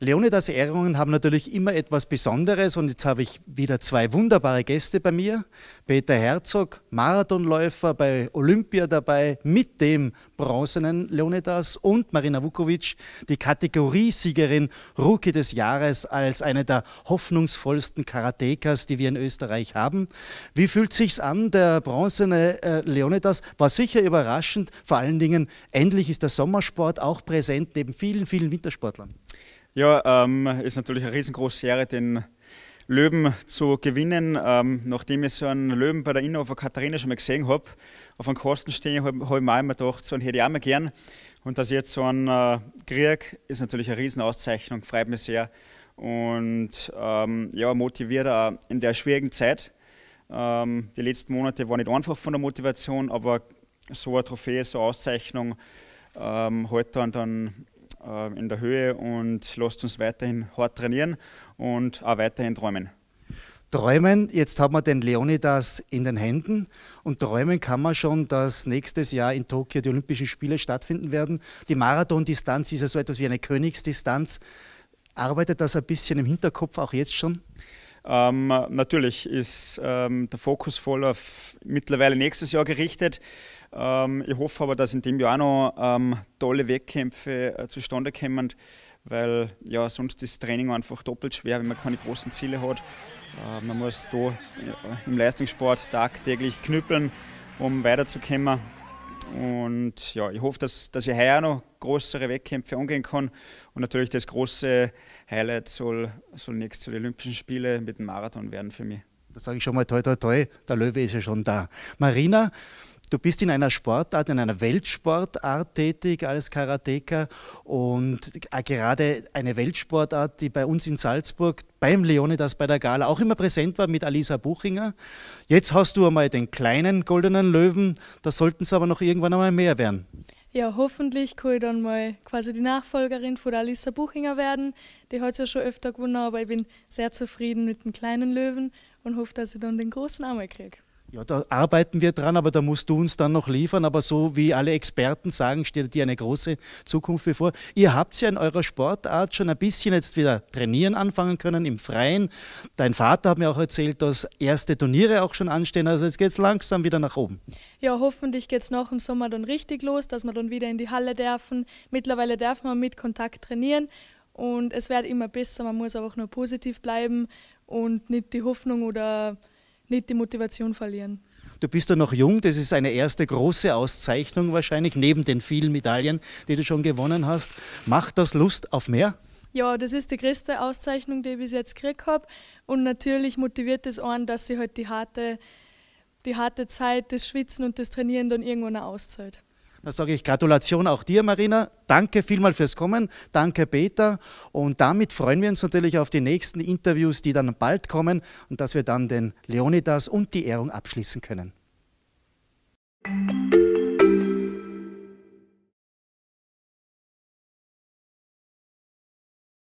Leonidas Ehrungen haben natürlich immer etwas Besonderes und jetzt habe ich wieder zwei wunderbare Gäste bei mir. Peter Herzog, Marathonläufer bei Olympia dabei mit dem bronzenen Leonidas und Marina Vukovic, die Kategoriesiegerin Rookie des Jahres als eine der hoffnungsvollsten Karatekas, die wir in Österreich haben. Wie fühlt sich's an, der bronzene äh, Leonidas war sicher überraschend, vor allen Dingen endlich ist der Sommersport auch präsent neben vielen, vielen Wintersportlern. Ja, ähm, ist natürlich eine riesengroße Ehre, den Löwen zu gewinnen. Ähm, nachdem ich so einen Löwen bei der Innenhofer Katharina schon mal gesehen habe, auf einem Kosten stehen, habe hab ich mir immer gedacht, so einen hätte ich auch mal gern. Und dass ich jetzt so einen äh, krieg, ist natürlich eine Riesenauszeichnung, freut mich sehr. Und ähm, ja, motiviert auch in der schwierigen Zeit. Ähm, die letzten Monate waren nicht einfach von der Motivation, aber so eine Trophäe, so eine Auszeichnung ähm, halt dann, dann ähm, in der Höhe und lasst uns weiterhin hart trainieren und auch weiterhin träumen. Träumen, jetzt haben wir den Leonidas in den Händen und träumen kann man schon, dass nächstes Jahr in Tokio die Olympischen Spiele stattfinden werden. Die Marathondistanz ist ja so etwas wie eine Königsdistanz. Arbeitet das ein bisschen im Hinterkopf auch jetzt schon? Ähm, natürlich ist ähm, der Fokus voll auf mittlerweile nächstes Jahr gerichtet. Ähm, ich hoffe aber, dass in dem Jahr noch ähm, tolle Wettkämpfe äh, zustande kommen, weil ja, sonst ist das Training einfach doppelt schwer, wenn man keine großen Ziele hat. Äh, man muss da äh, im Leistungssport tagtäglich knüppeln, um weiterzukommen. Und ja, ich hoffe, dass, dass ich heuer noch größere Wettkämpfe angehen kann. Und natürlich das große Highlight soll, soll nächstes zu den Olympischen Spiele mit dem Marathon werden für mich. Da sage ich schon mal toi, toi, toi, der Löwe ist ja schon da. Marina, Du bist in einer Sportart, in einer Weltsportart tätig als Karateka und äh, gerade eine Weltsportart, die bei uns in Salzburg beim Leonidas bei der Gala auch immer präsent war mit Alisa Buchinger. Jetzt hast du einmal den kleinen goldenen Löwen, da sollten es aber noch irgendwann einmal mehr werden. Ja, hoffentlich kann ich dann mal quasi die Nachfolgerin von der Alisa Buchinger werden. Die hat es ja schon öfter gewonnen, aber ich bin sehr zufrieden mit dem kleinen Löwen und hoffe, dass ich dann den großen einmal kriege. Ja, da arbeiten wir dran, aber da musst du uns dann noch liefern. Aber so wie alle Experten sagen, steht dir eine große Zukunft bevor. Ihr habt ja in eurer Sportart schon ein bisschen jetzt wieder trainieren anfangen können im Freien. Dein Vater hat mir auch erzählt, dass erste Turniere auch schon anstehen. Also jetzt geht es langsam wieder nach oben. Ja, hoffentlich geht es nach dem Sommer dann richtig los, dass wir dann wieder in die Halle dürfen. Mittlerweile darf man mit Kontakt trainieren und es wird immer besser. Man muss aber auch nur positiv bleiben und nicht die Hoffnung oder nicht die Motivation verlieren. Du bist ja noch jung, das ist eine erste große Auszeichnung wahrscheinlich, neben den vielen Medaillen, die du schon gewonnen hast. Macht das Lust auf mehr? Ja, das ist die größte Auszeichnung, die ich bis jetzt gekriegt habe. Und natürlich motiviert es das einen, dass sie halt die harte, die harte Zeit, das Schwitzen und das Trainieren dann irgendwann auszahlt. Da sage ich Gratulation auch dir, Marina. Danke vielmal fürs Kommen. Danke, Peter. Und damit freuen wir uns natürlich auf die nächsten Interviews, die dann bald kommen und dass wir dann den Leonidas und die Ehrung abschließen können.